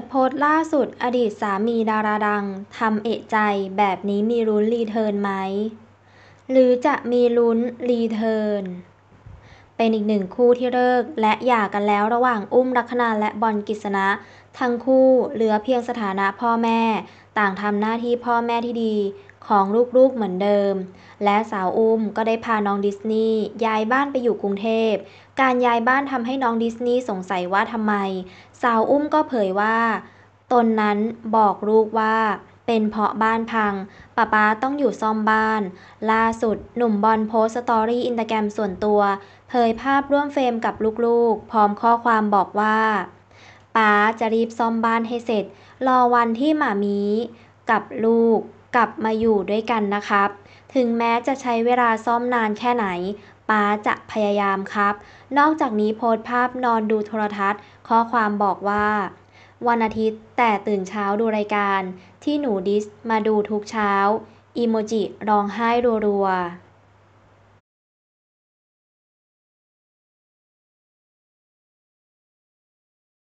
ดโพสต์ล่าสุดอดีตสามีดาราดังทำเอะใจแบบนี้มีลุ้นรีเทิร์นไหม หรือจะมีลุ้นรีเทิร์น เป็นอีกหนึ่งคู่ที่เลิกและหย่ากันแล้วระหว่างอุ้มลักนาและบอลกิษณะทั้งคู่เหลือเพียงสถานะพ่อแม่ต่างทำหน้าที่พ่อแม่ที่ดี ของลูกๆเหมือนเดิม และสาวอุ้มก็ได้พาน้องดิสนีย์ย้ายบ้านไปอยู่กรุงเทพ การย้ายบ้านทำให้น้องดิสนีย์สงสัยว่าทำไม สาวอุ้มก็เผยว่า ตนนั้นบอกลูกว่า เป็นเพราะบ้านพังป้าป้าต้องอยู่ซ่อมบ้าน ล่าสุดหนุ่มบอลโพสสตอรี่อินสตาแกรมส่วนตัวเผยภาพร่วมเฟรมกับลูกๆ พร้อมข้อความบอกว่าป๊าจะรีบซ่อมบ้านให้เสร็จ รอวันที่หมามีกับลูกกลับมาอยู่ด้วยกันนะครับ ถึงแม้จะใช้เวลาซ่อมนานแค่ไหนป๊าจะพยายามครับ นอกจากนี้โพสต์ภาพนอนดูโทรทัศน์ ข้อความบอกว่า วันอาทิตย์แต่ตื่นเช้าดูรายการ ที่หนูดิสมาดูทุกเช้า อีโมจิร้องไห้รัวๆ